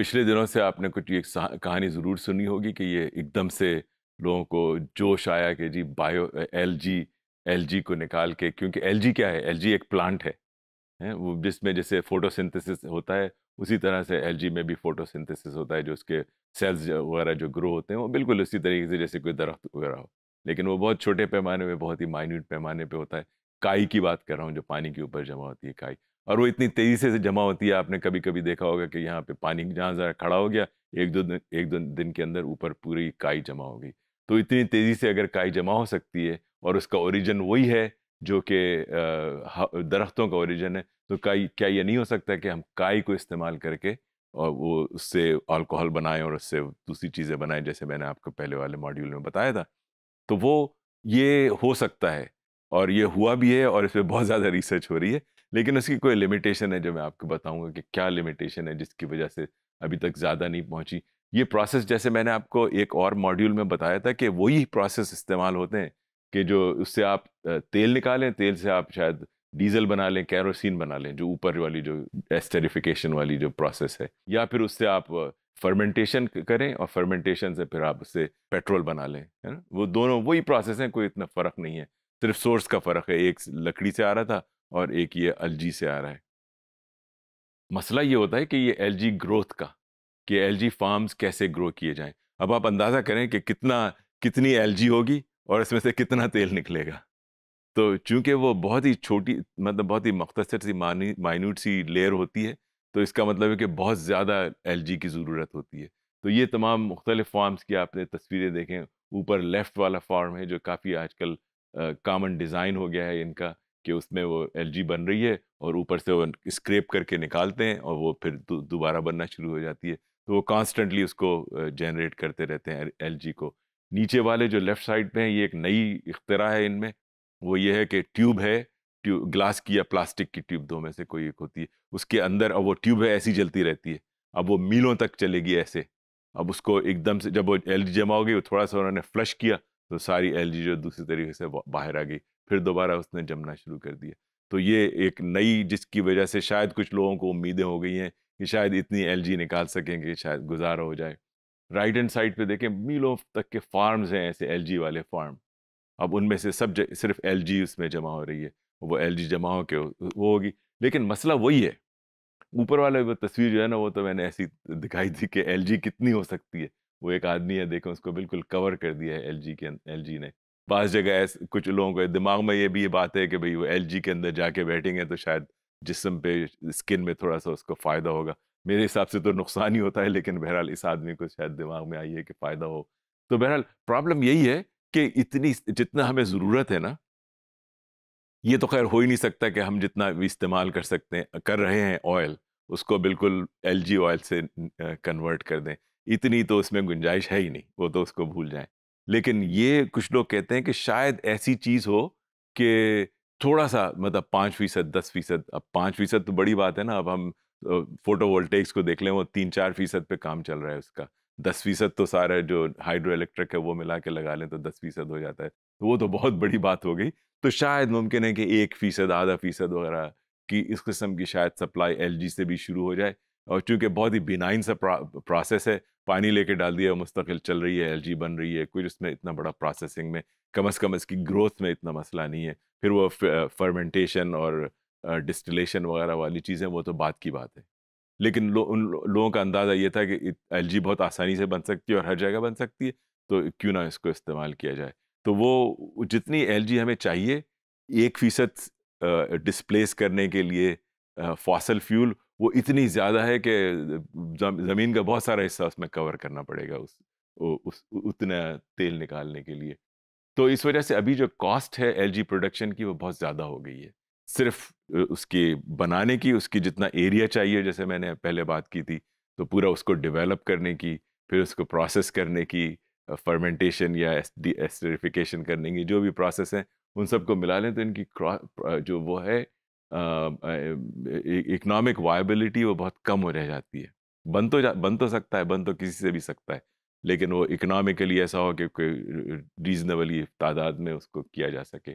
पिछले दिनों से आपने कुछ ये कहानी ज़रूर सुनी होगी कि ये एकदम से लोगों को जोश आया कि जी बायो एल जी एल जी को निकाल के क्योंकि एल जी क्या है एल जी एक प्लांट है हैं वो जिसमें जैसे फोटोसिंथेसिस होता है उसी तरह से एल जी में भी फोटोसिंथेसिस होता है जो उसके सेल्स वगैरह जो ग्रो होते हैं वो बिल्कुल उसी तरीके से जैसे कोई दरख्त वगैरह हो लेकिन वो बहुत छोटे पैमाने में बहुत ही माइन्यूट पैमाने पर होता है काई की बात कर रहा हूँ जो पानी के ऊपर जमा होती है काई और वो इतनी तेज़ी से जमा होती है आपने कभी कभी देखा होगा कि यहाँ पे पानी जहाँ ज़रा खड़ा हो गया एक दो दिन एक दो दिन के अंदर ऊपर पूरी काई जमा हो गई तो इतनी तेज़ी से अगर काई जमा हो सकती है और उसका ओरिजिन वही है जो कि दरख्तों का ओरिजिन है तो काई क्या ये नहीं हो सकता कि हम काई को इस्तेमाल करके और वो उससे अल्कोहल बनाएं और उससे दूसरी चीज़ें बनाएं जैसे मैंने आपको पहले वाले मॉड्यूल में बताया था तो वो ये हो सकता है और ये हुआ भी है और इस पर बहुत ज़्यादा रिसर्च हो रही है लेकिन उसकी कोई लिमिटेशन है जो मैं आपको बताऊंगा कि क्या लिमिटेशन है जिसकी वजह से अभी तक ज़्यादा नहीं पहुंची ये प्रोसेस जैसे मैंने आपको एक और मॉड्यूल में बताया था कि वही प्रोसेस इस्तेमाल होते हैं कि जो उससे आप तेल निकालें तेल से आप शायद डीजल बना लें कैरोसिन बना लें जो ऊपर वाली जो एस्टेरिफिकेशन वाली जो प्रोसेस है या फिर उससे आप फर्मेंटेशन करें और फर्मेंटेशन से फिर आप उससे पेट्रोल बना लें है ना वो दोनों वही प्रोसेस हैं कोई इतना फ़र्क नहीं है सिर्फ सोर्स का फ़र्क है एक लकड़ी से आ रहा था और एक ये एल से आ रहा है मसला ये होता है कि ये एल ग्रोथ का कि एल फार्म्स कैसे ग्रो किए जाएं अब आप अंदाज़ा करें कि कितना कितनी एल होगी और इसमें से कितना तेल निकलेगा तो चूंकि वो बहुत ही छोटी मतलब बहुत ही मख्तसर सी माइन्यूट सी लेयर होती है तो इसका मतलब है कि बहुत ज़्यादा एल की ज़रूरत होती है तो ये तमाम मुख्तलिफ फार्म्स की आपने तस्वीरें देखें ऊपर लेफ़्ट वाला फार्म है जो काफ़ी आजकल कामन डिज़ाइन हो गया है इनका कि उसमें वो एल बन रही है और ऊपर से वो स्क्रेप करके निकालते हैं और वो फिर दोबारा बनना शुरू हो जाती है तो वो कॉन्स्टेंटली उसको जनरेट करते रहते हैं एल को नीचे वाले जो लेफ़्ट साइड पे हैं ये एक नई इख्तरा है इनमें वो ये है कि ट्यूब है ट्यूब ग्लास की या प्लास्टिक की ट्यूब दो में से कोई एक होती है उसके अंदर अब वो ट्यूब है ऐसी जलती रहती है अब वो मीलों तक चलेगी ऐसे अब उसको एकदम से जब वो एल जमा हो गई थोड़ा सा उन्होंने फ्लश किया तो सारी एल जो दूसरी तरीके से बाहर आ गई फिर दोबारा उसने जमना शुरू कर दिया तो ये एक नई जिसकी वजह से शायद कुछ लोगों को उम्मीदें हो गई हैं कि शायद इतनी एलजी निकाल सकेंगे शायद गुजारा हो जाए राइट हैंड साइड पे देखें मीलों तक के फार्म्स हैं ऐसे एलजी वाले फार्म अब उनमें से सब सिर्फ एलजी उसमें जमा हो रही है वो एलजी जमा हो के वो होगी लेकिन मसला वही है ऊपर वाले वो तस्वीर जो है ना वो तो मैंने ऐसी दिखाई थी कि एल कितनी हो सकती है वो एक आदमी है देखें उसको बिल्कुल कवर कर दिया है एल के एल ने बाज़ जगह कुछ लोगों को दिमाग में ये भी ये बात है कि भाई वो एल के अंदर जाके बैठेंगे तो शायद जिसम पे स्किन में थोड़ा सा उसको फ़ायदा होगा मेरे हिसाब से तो नुकसान ही होता है लेकिन बहरहाल इस आदमी को शायद दिमाग में आई है कि फ़ायदा हो तो बहरहाल प्रॉब्लम यही है कि इतनी जितना हमें ज़रूरत है ना ये तो खैर हो ही नहीं सकता कि हम जितना भी इस्तेमाल कर सकते हैं कर रहे हैं ऑयल उसको बिल्कुल एल ऑयल से कन्वर्ट कर दें इतनी तो उसमें गुंजाइश है ही नहीं वो तो उसको भूल जाएं लेकिन ये कुछ लोग कहते हैं कि शायद ऐसी चीज़ हो कि थोड़ा सा मतलब पाँच फीसद दस फीसद अब पाँच फीसद तो बड़ी बात है ना अब हम फोटो वोल्टेक्स को देख लें वो तीन चार फीसद पे काम चल रहा है उसका दस फीसद तो सारा जो हाइड्रो इलेक्ट्रिक है वो मिला के लगा लें तो दस फीसद हो जाता है तो वो तो बहुत बड़ी बात हो गई तो शायद मुमकिन है कि एक फीसद आधा फीसद वगैरह की इस किस्म की शायद सप्लाई एल से भी शुरू हो जाए और चूँकि बहुत ही बिनाइन सा प्रोसेस है पानी लेके डाल दिया मुस्तकिल चल रही है एलजी बन रही है कुछ उसमें इतना बड़ा प्रोसेसिंग में कम अज़ कम इसकी ग्रोथ में इतना मसला नहीं है फिर वो फर्मेंटेशन और डिस्टिलेशन वगैरह वाली चीज़ें वो तो बात की बात है लेकिन लो, उन लोगों का अंदाज़ा ये था कि एल बहुत आसानी से बन सकती है और हर जगह बन सकती है तो क्यों ना इसको इस्तेमाल किया जाए तो वो जितनी एल हमें चाहिए एक फ़ीसद डिस्प्लेस करने के लिए फॉसल फ्यूल वो इतनी ज़्यादा है कि ज़मीन का बहुत सारा हिस्सा उसमें कवर करना पड़ेगा उस उस उतना तेल निकालने के लिए तो इस वजह से अभी जो कॉस्ट है एल प्रोडक्शन की वो बहुत ज़्यादा हो गई है सिर्फ उसकी बनाने की उसकी जितना एरिया चाहिए जैसे मैंने पहले बात की थी तो पूरा उसको डेवलप करने की फिर उसको प्रोसेस करने की फर्मेंटेशन या एस्टरीफिकेशन करने की जो भी प्रोसेस हैं उन सबको मिला लें तो इनकी जो वो है इकोनॉमिक वायबिलिटी वो बहुत कम हो रह जाती है बन तो जा बन तो सकता है बन तो किसी से भी सकता है लेकिन वो इकोनॉमिकली ऐसा हो कि कोई रीजनेबली तादाद में उसको किया जा सके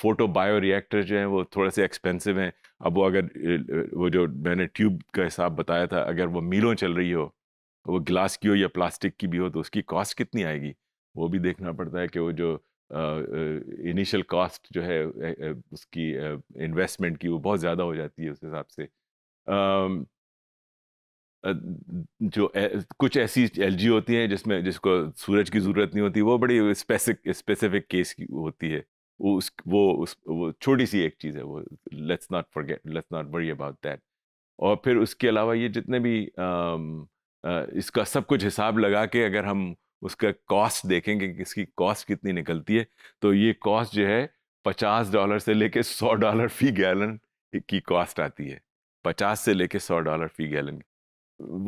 फोटो बायो रिएक्टर जो हैं वो थोड़े से एक्सपेंसिव हैं अब वो अगर वो जो मैंने ट्यूब का हिसाब बताया था अगर वो मीलों चल रही हो वो ग्लास की हो या प्लास्टिक की भी हो तो उसकी कॉस्ट कितनी आएगी वो भी देखना पड़ता है कि वो जो इनिशियल कॉस्ट जो है उसकी इन्वेस्टमेंट की वो बहुत ज़्यादा हो जाती है उस हिसाब से जो कुछ ऐसी एल होती हैं जिसमें जिसको सूरज की ज़रूरत नहीं होती वो बड़ी स्पेसिक स्पेसिफिक केस की होती है वो उस वो उस वो छोटी सी एक चीज़ है वो let's not forget let's not worry about that और फिर उसके अलावा ये जितने भी आ, आ, इसका सब कुछ हिसाब लगा के अगर हम उसका कॉस्ट देखेंगे कि इसकी कॉस्ट कितनी निकलती है तो ये कॉस्ट जो है पचास डॉलर से लेके सौ डॉलर फी गैलन की कॉस्ट आती है पचास से लेके सौ डॉलर फी गैलन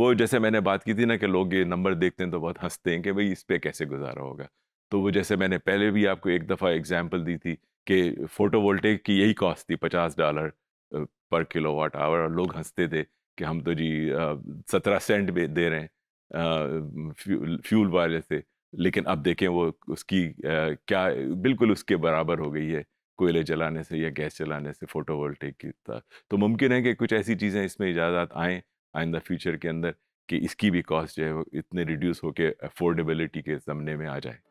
वो जैसे मैंने बात की थी ना कि लोग ये नंबर देखते हैं तो बहुत हंसते हैं कि भाई इस पर कैसे गुजारा होगा तो वो जैसे मैंने पहले भी आपको एक दफ़ा एग्जाम्पल दी थी कि फोटो की यही कॉस्ट थी पचास डॉलर पर किलो आवर और लोग हंसते थे कि हम तो जी सत्रह सेंट दे रहे हैं फ्यू, फ्यूल वाले से लेकिन अब देखें वो उसकी क्या बिल्कुल उसके बराबर हो गई है कोयले जलाने से या गैस जलाने से फोटो वोल्टेक की तो मुमकिन है कि कुछ ऐसी चीज़ें इसमें इजाज़त आएँ आइंदा फ्यूचर के अंदर कि इसकी भी कॉस्ट जो है वो इतने रिड्यूस होकर अफोर्डेबिलिटी के ज़मने में आ जाए